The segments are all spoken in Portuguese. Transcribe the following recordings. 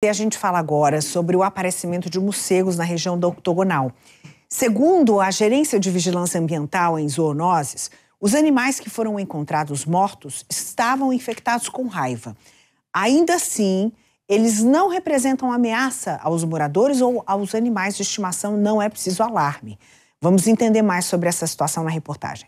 E a gente fala agora sobre o aparecimento de morcegos na região da octogonal. Segundo a Gerência de Vigilância Ambiental em Zoonoses, os animais que foram encontrados mortos estavam infectados com raiva. Ainda assim, eles não representam ameaça aos moradores ou aos animais de estimação, não é preciso alarme. Vamos entender mais sobre essa situação na reportagem.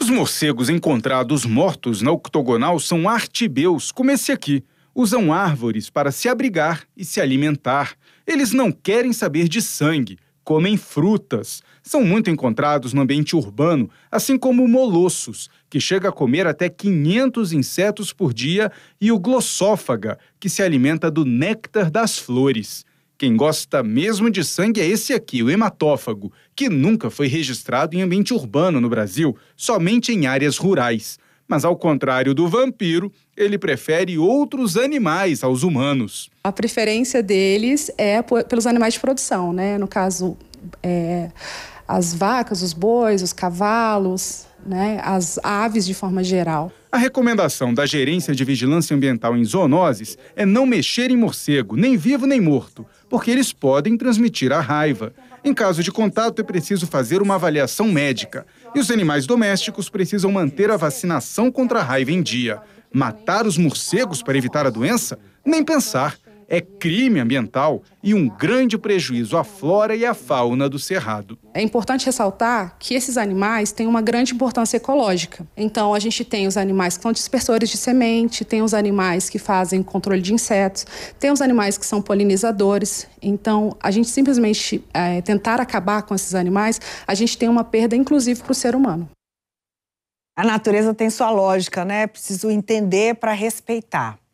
Os morcegos encontrados mortos na octogonal são artibeus, como esse aqui usam árvores para se abrigar e se alimentar. Eles não querem saber de sangue, comem frutas. São muito encontrados no ambiente urbano, assim como molossos, que chega a comer até 500 insetos por dia, e o glossófaga, que se alimenta do néctar das flores. Quem gosta mesmo de sangue é esse aqui, o hematófago, que nunca foi registrado em ambiente urbano no Brasil, somente em áreas rurais mas ao contrário do vampiro, ele prefere outros animais aos humanos. A preferência deles é pelos animais de produção, né? No caso, é, as vacas, os bois, os cavalos, né, as aves de forma geral. A recomendação da Gerência de Vigilância Ambiental em Zoonoses é não mexer em morcego, nem vivo nem morto, porque eles podem transmitir a raiva. Em caso de contato, é preciso fazer uma avaliação médica. E os animais domésticos precisam manter a vacinação contra a raiva em dia. Matar os morcegos para evitar a doença? Nem pensar é crime ambiental e um grande prejuízo à flora e à fauna do cerrado. É importante ressaltar que esses animais têm uma grande importância ecológica. Então, a gente tem os animais que são dispersores de semente, tem os animais que fazem controle de insetos, tem os animais que são polinizadores. Então, a gente simplesmente é, tentar acabar com esses animais, a gente tem uma perda, inclusive, para o ser humano. A natureza tem sua lógica, né? Preciso entender para respeitar.